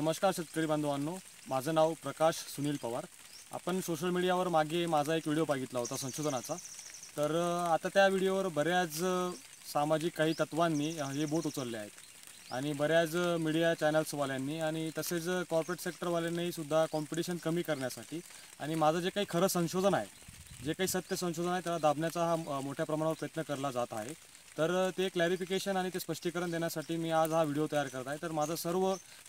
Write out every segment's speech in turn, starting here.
नमस्कार शेतकरी बांधवांनो माझं नाव प्रकाश सुनील पवार आपण सोशल मीडियावर मागे माझा एक व्हिडिओ बघितला होता संशोधनाचा तर आता त्या व्हिडिओवर बऱ्याच सामाजिक काही तत्वांनी हे बोट उचलले आहेत आणि बऱ्याच मीडिया चॅनल्सवाल्यांनी आणि तसेच कॉर्पोरेट सेक्टरवाल्यांनी सुद्धा कॉम्पिटिशन कमी करण्यासाठी आणि माझं जे काही खरं संशोधन आहे जे काही सत्य संशोधन आहे त्याला दाबण्याचा हा मोठ्या प्रमाणावर प्रयत्न केला जात आहे तर ते क्लॅरिफिकेशन आणि ते स्पष्टीकरण देण्यासाठी मी आज हा व्हिडिओ तयार करत आहे तर माझा सर्व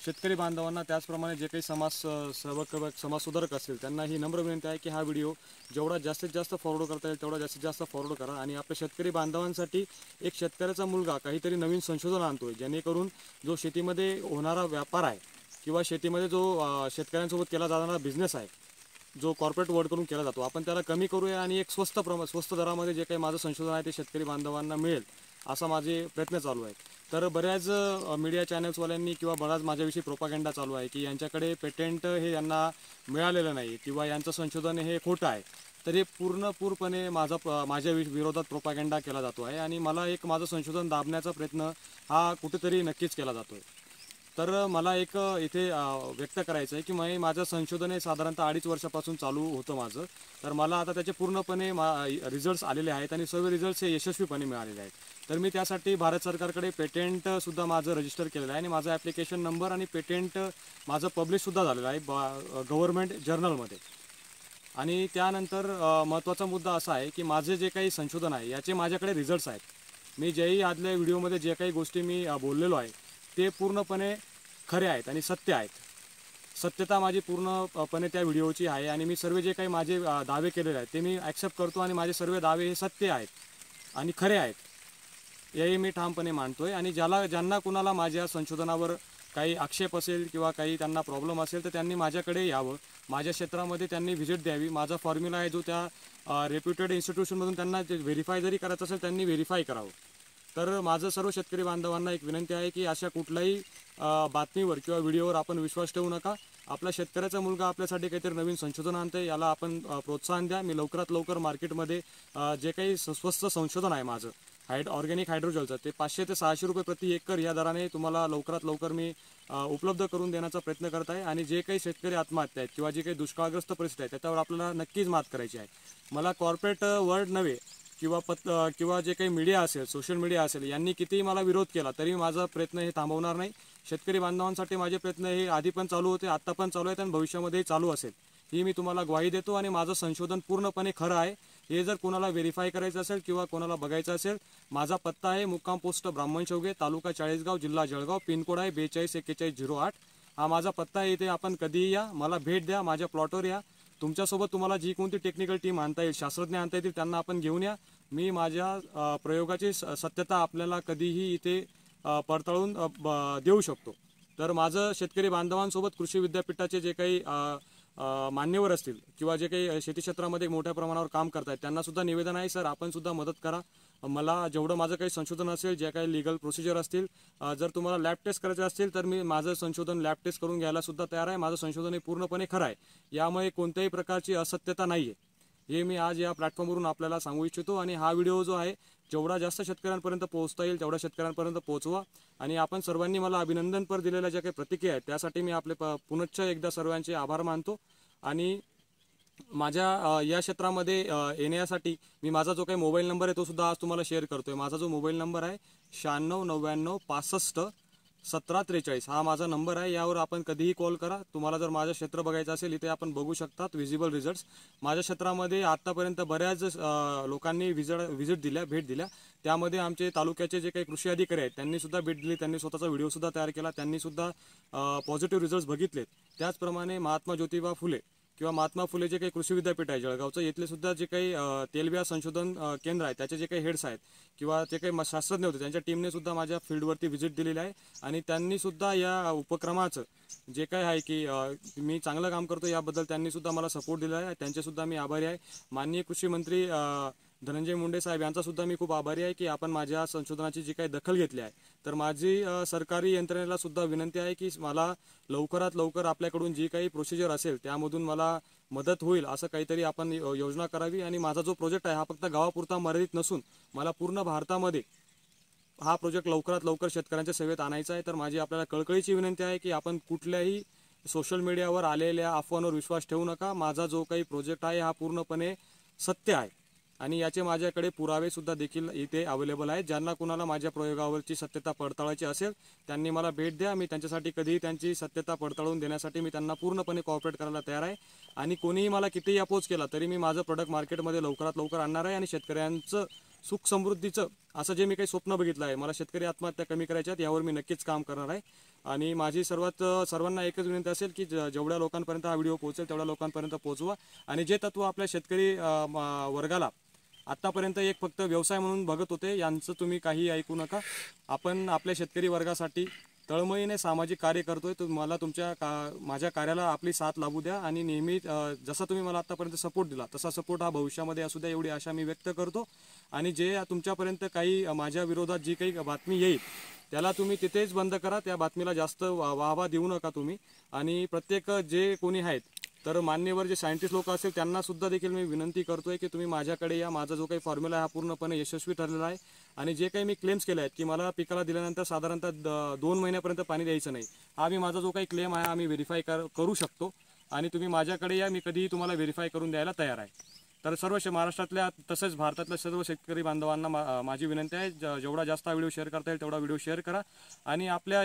शेतकरी बांधवांना त्याचप्रमाणे जे काही समाज सेवक समाजसुधारक असतील त्यांना ही नम्र विनंती आहे की हा व्हिडिओ जेवढा जास्तीत जास्त फॉरवर्ड करता येईल तेवढा जास्तीत जास्त फॉरवर्ड करा आणि आपल्या शेतकरी बांधवांसाठी एक शेतकऱ्याचा मुलगा काहीतरी नवीन संशोधन आणतोय जेणेकरून जो शेतीमध्ये होणारा व्यापार आहे किंवा शेतीमध्ये जो शेतकऱ्यांसोबत केला जाणारा बिझनेस आहे जो कॉर्पोरेट वर्डकडून केला जातो आपण त्याला कमी करूया आणि एक स्वस्त प्रमा स्वस्त दरामध्ये जे काही माझं संशोधन आहे ते शेतकरी बांधवांना मिळेल असा माझे प्रयत्न चालू आहेत तर बऱ्याच मीडिया चॅनल्सवाल्यांनी किंवा बराच माझ्याविषयी प्रोपागेंडा चालू आहे की यांच्याकडे पेटेंट हे यांना मिळालेलं नाही किंवा यांचं संशोधन हे खोटं आहे तर हे पूर्णपूरपणे माझा माझ्या विरोधात प्रोपागेंडा केला जातो आहे आणि मला एक माझं संशोधन दाबण्याचा प्रयत्न हा कुठेतरी नक्कीच केला जातो आहे तर मला एक इथे व्यक्त करायचं आहे की मी माझं संशोधन हे साधारणतः अडीच वर्षापासून चालू होतं माझं तर मला आता त्याचे पूर्णपणे मा रिझल्ट्स आलेले आहेत आणि सर्व रिझल्ट्स हे यशस्वीपणे मिळालेले आहेत तर मी त्यासाठी भारत सरकारकडे पेटेंटसुद्धा माझं रजिस्टर केलेलं आहे आणि माझा ॲप्लिकेशन नंबर आणि पेटेंट माझं पब्लिशसुद्धा झालेलं आहे बा गव्हर्मेंट जर्नलमध्ये आणि त्यानंतर महत्त्वाचा मुद्दा असा आहे की माझे जे काही संशोधन आहे याचे माझ्याकडे रिझल्ट्स आहेत मी जेही आदल्या व्हिडिओमध्ये जे काही गोष्टी मी बोललेलो आहे ते पूर्णपणे खरे आहेत आणि सत्य आहेत सत्यता माझी पूर्णपणे त्या व्हिडिओची आहे आणि मी सर्व जे काही माझे दावे केलेले आहेत ते मी ॲक्सेप्ट करतो आणि माझे सर्व दावे हे सत्य आहेत आणि खरे आहेत याही मी ठामपणे मानतो आहे आणि ज्याला ज्यांना कुणाला माझ्या संशोधनावर काही आक्षेप असेल किंवा काही त्यांना प्रॉब्लेम असेल तर त्यांनी माझ्याकडे यावं माझ्या क्षेत्रामध्ये त्यांनी व्हिजिट द्यावी माझा फॉर्म्युला आहे जो त्या रेप्युटेड इन्स्टिट्यूशनमधून त्यांना जे व्हेरीफाय जरी करायचं असेल त्यांनी व्हेरीफाय करावं तर माझं सर्व शेतकरी बांधवांना एक विनंती आहे की अशा कुठल्याही बातमीवर किंवा व्हिडिओवर आपण विश्वास ठेवू नका आपला शेतकऱ्याचा मुलगा आपल्यासाठी काहीतरी नवीन संशोधन आणते याला आपण प्रोत्साहन द्या मी लवकरात लवकर मार्केटमध्ये जे काही स्वस्त संशोधन आहे माझं हायड ऑर्गॅनिक हायड्रोजलचं ते पाचशे ते सहाशे रुपये प्रति एकर या दराने तुम्हाला लवकरात लवकर मी उपलब्ध करून देण्याचा प्रयत्न करत आहे आणि जे काही शेतकरी आत्महत्या आहेत किंवा जे काही दुष्काळग्रस्त परिस्थिती आहे त्याच्यावर आपल्याला नक्कीच मात करायची आहे मला कॉर्पोरेट वर्ल्ड नव्हे किंवा पत किंवा जे काही मीडिया असेल सोशल मीडिया असेल यांनी कितीही मला विरोध केला तरी माझा प्रयत्न हे थांबवणार नाही शेतकरी बांधवांसाठी माझे प्रयत्न हे आधी पण चालू होते आत्ता पण चालू आहेत आणि भविष्यामध्येही चालू असेल ही मी तुम्हाला ग्वाही देतो आणि माझं संशोधन पूर्णपणे खरं आहे हे जर कोणाला व्हेरीफाय करायचं असेल किंवा कोणाला बघायचं असेल माझा पत्ता आहे मुक्काम पोस्ट ब्राह्मण चौगे तालुका चाळीसगाव जिल्हा जळगाव पिनकोड आहे बेचाळीस एक्केचाळीस झिरो आठ हा माझा पत्ता आहे इथे आपण कधीही या मला भेट द्या माझ्या प्लॉटवर या तुमच्यासोबत तुम्हाला जी कोणती टेक्निकल टीम आणता येईल शास्त्रज्ञ आणता येतील त्यांना आपण घेऊन या मी माझ्या प्रयोगाची सत्यता आपल्याला कधीही इथे पडताळून देऊ शकतो तर माझं शेतकरी बांधवांसोबत कृषी विद्यापीठाचे जे काही मान्यवर असतील किंवा जे काही शेती क्षेत्रामध्ये मोठ्या प्रमाणावर काम करत आहेत त्यांनासुद्धा निवेदन आहे सर आपण सुद्धा मदत करा मला जेवढं माझं काही संशोधन असेल जे काही लिगल प्रोसिजर असतील जर तुम्हाला लॅब टेस्ट करायचे असतील तर मी माझं संशोधन लॅब टेस्ट करून घ्यायला सुद्धा तयार आहे माझं संशोधन हे पूर्णपणे खरं आहे यामुळे कोणत्याही प्रकारची असत्यता नाही आहे हे मी आज या प्लॅटफॉर्मवरून आपल्याला सांगू इच्छितो आणि हा व्हिडिओ जो आहे जेवढा जास्त शेतकऱ्यांपर्यंत पोहोचता येईल तेवढ्या शेतकऱ्यांपर्यंत पोहोचवा आणि आपण सर्वांनी मला अभिनंदनपर दिलेल्या ज्या काही प्रतिक्रिया आहेत त्यासाठी मी आपले प पुनश्च एकदा सर्वांचे आभार मानतो आणि माझ्या या क्षेत्रामध्ये येण्यासाठी मी माझा जो काही मोबाईल नंबर आहे तो सुद्धा आज तुम्हाला शेअर करतोय माझा जो मोबाईल नंबर आहे शहाण्णव नव्याण्णव पासष्ट सतरा त्रेचाळीस हा माझा नंबर आहे यावर आपण कधीही कॉल करा तुम्हाला जर माझं क्षेत्र बघायचं असेल इथे आपण बघू शकतात विजिबल रिझल्ट्स माझ्या क्षेत्रामध्ये आत्तापर्यंत बऱ्याच लोकांनी विजड व्हिजिट दिल्या भेट दिल्या त्यामध्ये आमचे तालुक्याचे जे काही कृषी अधिकारी आहेत त्यांनी सुद्धा भेट दिली त्यांनी स्वतःचा व्हिडिओसुद्धा तयार केला त्यांनीसुद्धा पॉझिटिव्ह रिझल्ट्स बघितलेत त्याचप्रमाणे महात्मा ज्योतिबा फुले किंवा महात्मा फुले जे काही कृषी विद्यापीठ आहे जळगावचं इथले सुद्धा जे काही तेलबिया संशोधन केंद्र आहे त्याचे जे काही हेड्स आहेत किंवा जे काही शास्त्रज्ञ होते त्यांच्या टीमने सुद्धा माझ्या फील्डवरती व्हिजिट दिलेली आहे आणि त्यांनी सुद्धा या उपक्रमाचं जे काय आहे की मी चांगलं काम करतो याबद्दल त्यांनी सुद्धा मला सपोर्ट दिला आहे त्यांचे सुद्धा मी आभारी आहे माननीय कृषी मंत्री धनंजय मुंडे साहेब यांचा सुद्धा मी खूप आभारी आहे की आपण माझ्या संशोधनाची जी काही दखल घेतली आहे तर माझी सरकारी यंत्रणेला सुद्धा विनंती आहे की मला लवकरात लवकर आपल्याकडून जी काही प्रोसिजर असेल त्यामधून मला मदत होईल असं काहीतरी आपण योजना करावी आणि माझा जो प्रोजेक्ट आहे हा फक्त गावापुरता मर्यादित नसून मला पूर्ण भारतामध्ये हा प्रोजेक्ट लवकरात लवकर शेतकऱ्यांच्या सेवेत आणायचा आहे तर माझी आपल्याला कळकळीची विनंती आहे की आपण कुठल्याही सोशल मीडियावर आलेल्या अफवांवर विश्वास ठेवू नका माझा जो काही प्रोजेक्ट आहे हा पूर्णपणे सत्य आहे आणि याचे माझ्याकडे पुरावेसुद्धा देखील इथे अवेलेबल आहेत ज्यांना कुणाला माझ्या प्रयोगावरची सत्यता पडताळायची असेल त्यांनी मला भेट द्या मी त्यांच्यासाठी कधीही त्यांची सत्यता पडताळून देण्यासाठी मी त्यांना पूर्णपणे कॉपरेट करायला तयार आहे आणि कोणीही मला कितीही अपोज केला तरी मी माझं प्रोडक्ट मार्केटमध्ये लवकरात लवकर आणणार आहे आणि शेतकऱ्यांचं सुख समृद्धीचं असं जे मी काही स्वप्न बघितलं आहे मला शेतकरी आत्महत्या कमी करायच्या आहेत यावर मी नक्कीच काम करणार आहे आणि माझी सर्वात सर्वांना एकच विनंती असेल की जेवढ्या लोकांपर्यंत हा व्हिडिओ पोहोचेल तेवढ्या लोकांपर्यंत पोहोचवा आणि जे तत्व आपल्या शेतकरी वर्गाला आत्तापर्यंत एक फक्त व्यवसाय म्हणून बघत होते यांचं तुम्ही काही ऐकू नका आपण आपल्या शेतकरी वर्गासाठी तळमळीने सामाजिक कार्य करतोय तर मला तुमच्या का माझ्या कार्याला आपली साथ लाभू द्या आणि नेहमी जसा तुम्ही मला आत्तापर्यंत सपोर्ट दिला तसा सपोर्ट हा भविष्यामध्ये असू द्या एवढी आशा मी व्यक्त करतो आणि जे तुमच्यापर्यंत काही माझ्या विरोधात जी काही बातमी येईल त्याला तुम्ही तिथेच बंद करा त्या बातमीला जास्त वाहवा देऊ नका तुम्ही आणि प्रत्येक जे कोणी आहेत तर मान्यवर जे सायंटिस्ट लोक असेल त्यांना सुद्धा देखील मी विनंती करतोय की तुम्ही माझ्याकडे या माझा जो काही फॉर्म्युला आहे हा पूर्णपणे यशस्वी ठरलेला आहे आणि जे काही मी क्लेम्स केले आहेत की मला पिकाला दिल्यानंतर साधारणतः दोन महिन्यापर्यंत पाणी द्यायचं नाही हा मी माझा जो काही क्लेम आहे हा मी व्हेरीफाय करू शकतो आणि तुम्ही माझ्याकडे या मी कधीही तुम्हाला व्हेरीफाय करून द्यायला तयार आहे तर सर्व महाराष्ट्रातल्या तसेच भारतातल्या सर्व शेतकरी बांधवांना माझी विनंती आहे जेवढा जास्त व्हिडिओ शेअर करता येईल तेवढा व्हिडिओ शेअर करा आणि आपल्या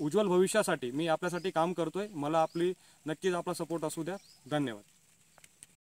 उज्ज्वल भविष्यासाठी मी आपल्यासाठी काम करतोय मला आपली नक्कीच आपला सपोर्ट असू द्या धन्यवाद